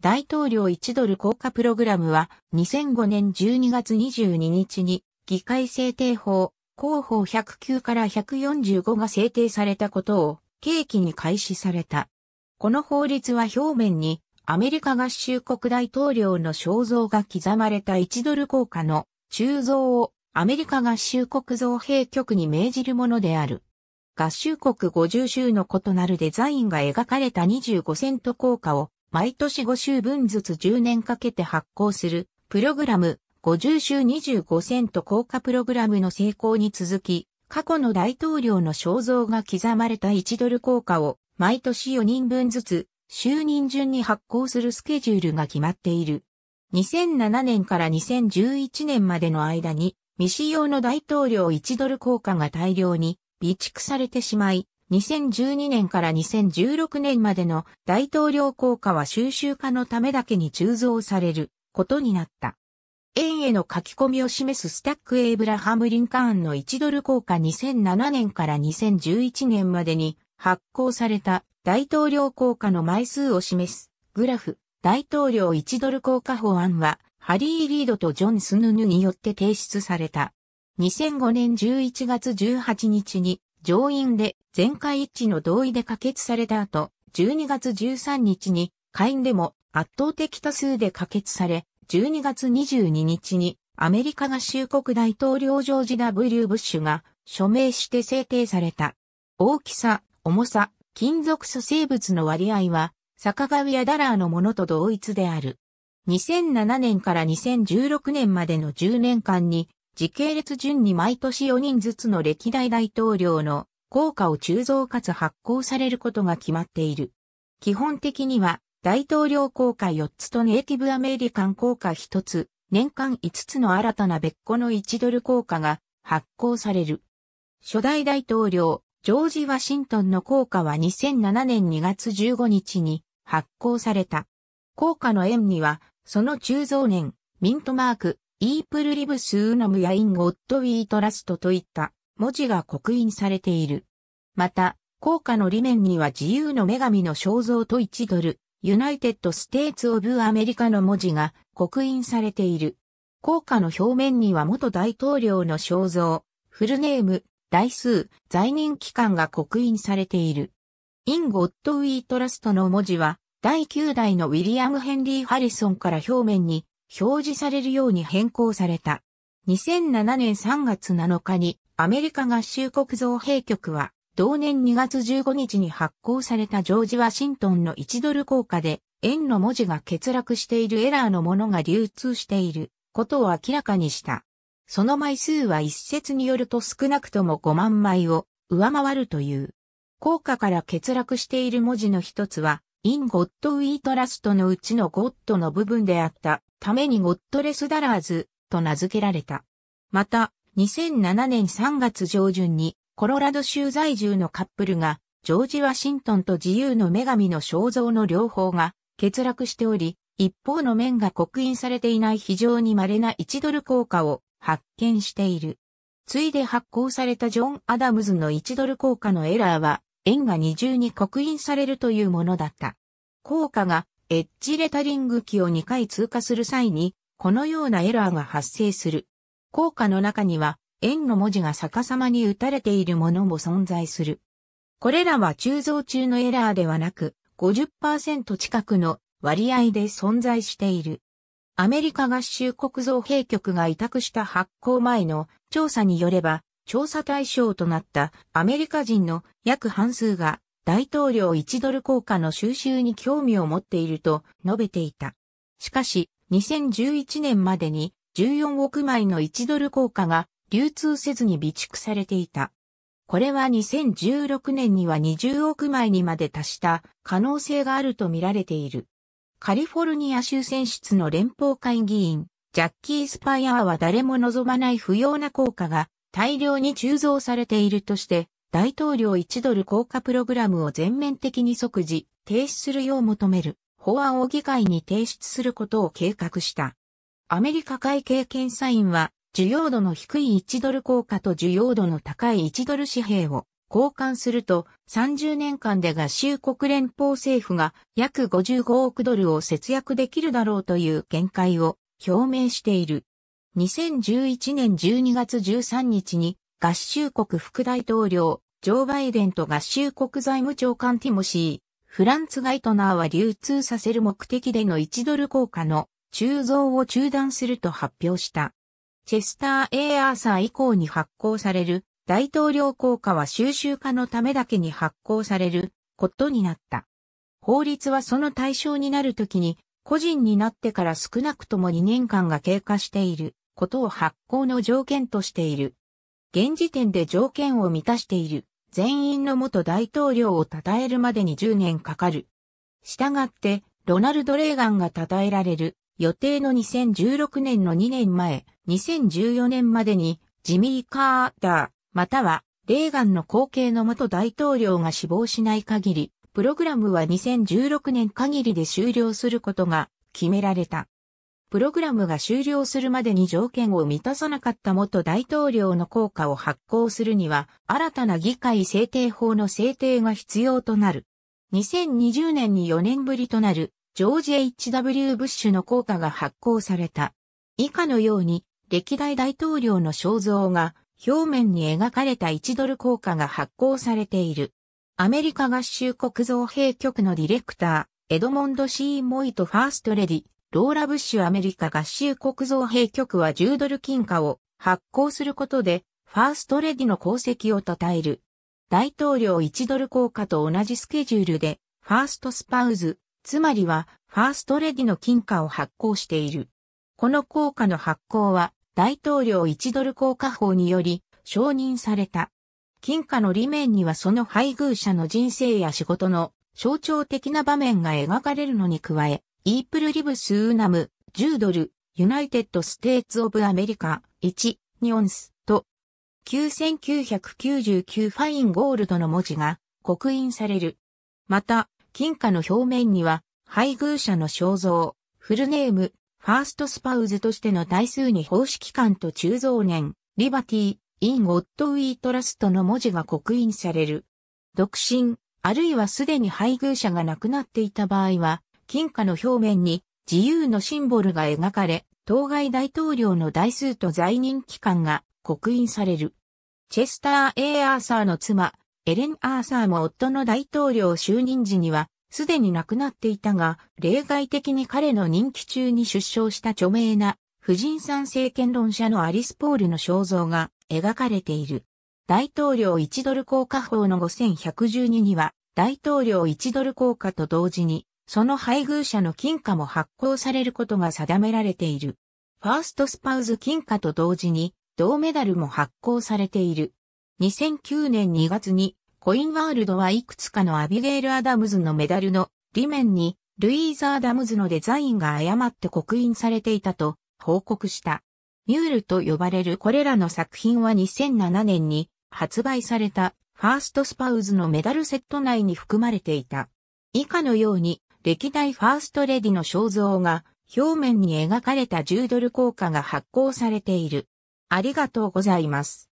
大統領1ドル効果プログラムは2005年12月22日に議会制定法、広報109から145が制定されたことを契機に開始された。この法律は表面にアメリカ合衆国大統領の肖像が刻まれた1ドル効果の鋳造をアメリカ合衆国造幣局に命じるものである。合衆国50州の異なるデザインが描かれた25セント硬貨を毎年5週分ずつ10年かけて発行する、プログラム、50週25セント効果プログラムの成功に続き、過去の大統領の肖像が刻まれた1ドル効果を毎年4人分ずつ就任順に発行するスケジュールが決まっている。2007年から2011年までの間に未使用の大統領1ドル効果が大量に備蓄されてしまい、2012年から2016年までの大統領効果は収集化のためだけに鋳造されることになった。円への書き込みを示すスタック・エイブラハム・リンカーンの1ドル効果2007年から2011年までに発行された大統領効果の枚数を示すグラフ大統領1ドル効果法案はハリー・リードとジョン・スヌヌによって提出された。2005年11月18日に上院で全会一致の同意で可決された後、12月13日に下院でも圧倒的多数で可決され、12月22日にアメリカ合衆国大統領ジョージ W. ブッシュが署名して制定された。大きさ、重さ、金属素生物の割合は、坂上やダラーのものと同一である。2007年から2016年までの10年間に時系列順に毎年4人ずつの歴代大統領の効果を鋳造かつ発行されることが決まっている。基本的には大統領効果4つとネイティブアメリカン効果1つ、年間5つの新たな別個の1ドル効果が発行される。初代大統領、ジョージ・ワシントンの効果は2007年2月15日に発行された。効果の円には、その鋳造年、ミントマーク、イープルリブスーナムやインゴッドウィートラストといった文字が刻印されている。また、硬貨の裏面には自由の女神の肖像と1ドル、ユナイテッド・ステーツ・オブ・アメリカの文字が刻印されている。硬貨の表面には元大統領の肖像、フルネーム、台数、在任期間が刻印されている。イン・ゴッド・ウィート・ラストの文字は、第9代のウィリアム・ヘンリー・ハリソンから表面に表示されるように変更された。2007年3月7日にアメリカ合衆国造幣局は同年2月15日に発行されたジョージ・ワシントンの1ドル効果で円の文字が欠落しているエラーのものが流通していることを明らかにした。その枚数は一説によると少なくとも5万枚を上回るという。効果から欠落している文字の一つは、インゴッドウィートラストのうちのゴッドの部分であったためにゴッドレスダラーズと名付けられた。また、2007年3月上旬にコロラド州在住のカップルがジョージ・ワシントンと自由の女神の肖像の両方が欠落しており、一方の面が刻印されていない非常に稀な1ドル硬貨を発見している。ついで発行されたジョン・アダムズの1ドル硬貨のエラーは円が二重に刻印されるというものだった。効果がエッジレタリング機を2回通過する際に、このようなエラーが発生する。効果の中には、円の文字が逆さまに打たれているものも存在する。これらは鋳造中のエラーではなく、50%近くの割合で存在している。アメリカ合衆国造幣局が委託した発行前の調査によれば、調査対象となったアメリカ人の約半数が大統領1ドル効果の収集に興味を持っていると述べていた。しかし、2011年までに14億枚の1ドル効果が流通せずに備蓄されていた。これは2016年には20億枚にまで達した可能性があるとみられている。カリフォルニア州選出の連邦会議員、ジャッキー・スパイアーは誰も望まない不要な効果が大量に鋳造されているとして、大統領1ドル効果プログラムを全面的に即時、停止するよう求める法案を議会に提出することを計画した。アメリカ会計検査院は、需要度の低い1ドル効果と需要度の高い1ドル紙幣を交換すると30年間で合衆国連邦政府が約55億ドルを節約できるだろうという見解を表明している。2011年12月13日に合衆国副大統領、ジョー・バイデンと合衆国財務長官ティモシー、フランツ・ガイトナーは流通させる目的での1ドル効果の鋳造を中断すると発表した。チェスター・エアーサー以降に発行される大統領効果は収集化のためだけに発行されることになった。法律はその対象になるときに個人になってから少なくとも2年間が経過している。ことを発行の条件としている。現時点で条件を満たしている全員の元大統領を称えるまでに10年かかる。したがって、ロナルド・レーガンが称えられる予定の2016年の2年前、2014年までにジミー・カーター、またはレーガンの後継の元大統領が死亡しない限り、プログラムは2016年限りで終了することが決められた。プログラムが終了するまでに条件を満たさなかった元大統領の効果を発行するには、新たな議会制定法の制定が必要となる。2020年に4年ぶりとなる、ジョージ・ H.W. ブッシュの効果が発行された。以下のように、歴代大統領の肖像が表面に描かれた1ドル効果が発行されている。アメリカ合衆国造兵局のディレクター、エドモンド・シー・モイト・ファーストレディ、ローラ・ブッシュアメリカ合衆国造幣局は10ドル金貨を発行することで、ファーストレディの功績を称える。大統領1ドル硬貨と同じスケジュールで、ファーストスパウズ、つまりは、ファーストレディの金貨を発行している。この硬貨の発行は、大統領1ドル硬貨法により、承認された。金貨の裏面にはその配偶者の人生や仕事の象徴的な場面が描かれるのに加え、イープルリブスウナム、10ドル、ユナイテッドステーツオブアメリカ、1、ニオンス、と、9999ファインゴールドの文字が刻印される。また、金貨の表面には、配偶者の肖像、フルネーム、ファーストスパウズとしての台数に方式間と鋳造年、リバティ、イン・ゴッド・ウィー・トラストの文字が刻印される。独身、あるいはすでに配偶者が亡くなっていた場合は、金貨の表面に自由のシンボルが描かれ、当該大統領の台数と在任期間が刻印される。チェスター・ A・ アーサーの妻、エレン・アーサーも夫の大統領就任時には、すでに亡くなっていたが、例外的に彼の任期中に出生した著名な、婦人参政権論者のアリス・ポールの肖像が描かれている。大統領1ドル硬貨法の5112には、大統領1ドル硬貨と同時に、その配偶者の金貨も発行されることが定められている。ファーストスパウズ金貨と同時に、銅メダルも発行されている。2009年2月に、コインワールドはいくつかのアビゲール・アダムズのメダルの裏面に、ルイーザ・アダムズのデザインが誤って刻印されていたと報告した。ミュールと呼ばれるこれらの作品は2007年に発売されたファーストスパウズのメダルセット内に含まれていた。以下のように歴代ファーストレディの肖像が表面に描かれた10ドル硬貨が発行されている。ありがとうございます。